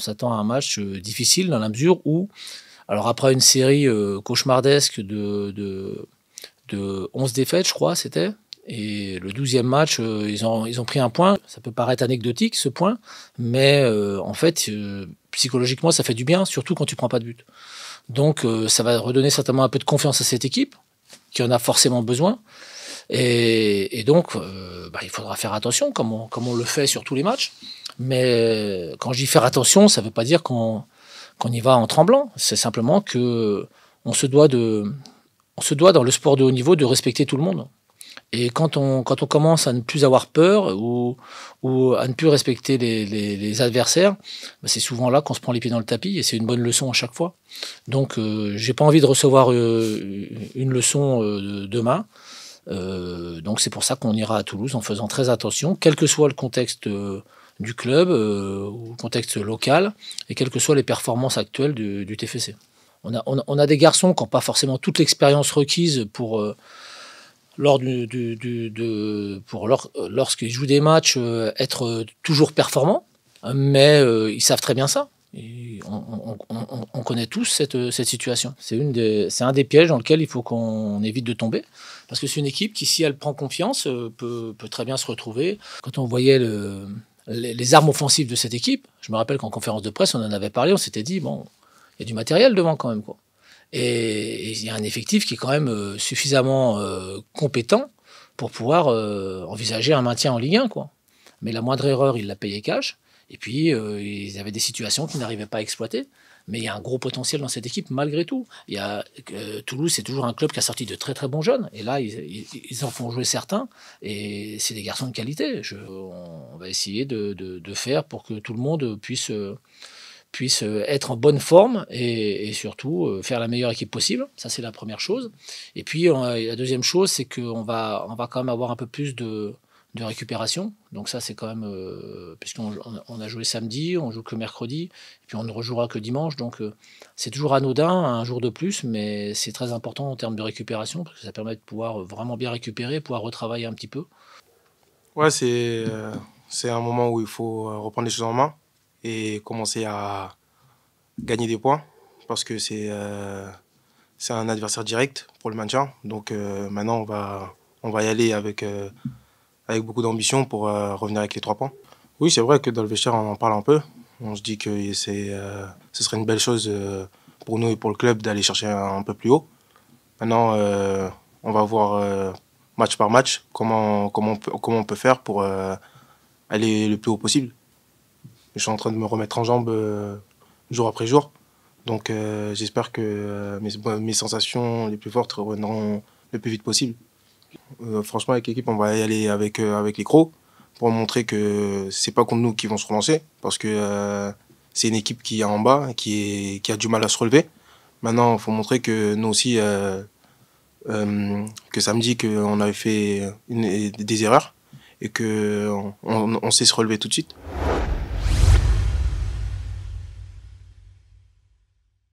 On s'attend à un match euh, difficile dans la mesure où, alors après une série euh, cauchemardesque de, de, 11 défaites, je crois, c'était, et le 12e match, euh, ils, ont, ils ont pris un point. Ça peut paraître anecdotique, ce point, mais en fait, psychologiquement, ça fait du bien, surtout quand tu prends pas de but. Donc, ça va redonner certainement un peu de confiance à cette équipe, qui en a forcément besoin. Et, donc, bah, il faudra faire attention, comme on le fait sur tous les matchs. Mais euh, quand je dis faire attention, ça ne veut pas dire qu'on y va en tremblant. C'est simplement que on se doit de, on se doit dans le sport de haut niveau de respecter tout le monde. Et quand on, quand on commence à ne plus avoir peur ou, à ne plus respecter les, adversaires, bah, c'est souvent là qu'on se prend les pieds dans le tapis et c'est une bonne leçon à chaque fois. Donc, je euh, j'ai pas envie de recevoir euh, une leçon demain. donc, c'est pour ça qu'on ira à Toulouse en faisant très attention, quel que soit le contexte du club euh, au contexte local et quelles que soient les performances actuelles du, TFC. On a, on, a, des garçons qui n'ont pas forcément toute l'expérience requise pour, euh, lors du, de, pour euh, lorsqu'ils jouent des matchs, être toujours performants, mais ils savent très bien ça. on, connaît tous cette, situation. C'est, une c'est un des pièges dans lequel il faut qu'on évite de tomber. Parce que c'est une équipe qui, si elle prend confiance, peut, peut très bien se retrouver. Quand on voyait le, les, armes offensives de cette équipe. Je me rappelle qu'en conférence de presse, on en avait parlé, on s'était dit, bon, il y a du matériel devant quand même. Quoi. Et il y a un effectif qui est quand même euh, suffisamment euh, compétent pour pouvoir euh, envisager un maintien en Ligue 1. Quoi. Mais la moindre erreur, il l'a payé cash. Et puis, euh, ils avaient des situations qu'ils n'arrivaient pas à exploiter. Mais il y a un gros potentiel dans cette équipe malgré tout. Il y a, euh, Toulouse, c'est toujours un club qui a sorti de très très bons jeunes. Et là, ils, en font jouer certains. Et c'est des garçons de qualité. Je, on, va essayer de, faire pour que tout le monde puisse, euh, puisse euh, être en bonne forme et, surtout faire la meilleure équipe possible. Ça, c'est la première chose. Et puis, la deuxième chose, c'est qu'on va, on va quand même avoir un peu plus de de récupération. Donc ça, c'est quand même, euh, puisqu'on a joué samedi, on joue que mercredi, puis on ne rejouera que dimanche. Donc euh, c'est toujours anodin, un jour de plus, mais c'est très important en termes de récupération, parce que ça permet de pouvoir vraiment bien récupérer, pouvoir retravailler un petit peu. Ouais, c'est euh, un moment où il faut reprendre les choses en main et commencer à gagner des points, parce que c'est c'est un adversaire direct pour le maintien. Donc maintenant, on va, on va y aller avec avec beaucoup d'ambition pour euh, revenir avec les trois points. Oui, c'est vrai que dans le vestiaire, on en parle un peu. On se dit que c'est, euh, ce serait une belle chose euh, pour nous et pour le club d'aller chercher un, peu plus haut. Maintenant, on va voir match par match comment, comment, on, peut, comment on peut faire pour aller le plus haut possible. Je suis en train de me remettre en jambes jour après jour. Donc j'espère que mes, mes, sensations les plus fortes reviendront le plus vite possible. Euh, franchement, avec l'équipe, on va y aller avec, euh, avec les crocs pour montrer que ce n'est pas contre nous qui vont se relancer parce que euh, c'est une équipe qui est en bas, qui, qui a du mal à se relever. Maintenant, il faut montrer que nous aussi, que samedi, qu'on avait fait des erreurs et qu'on on sait se relever tout de suite.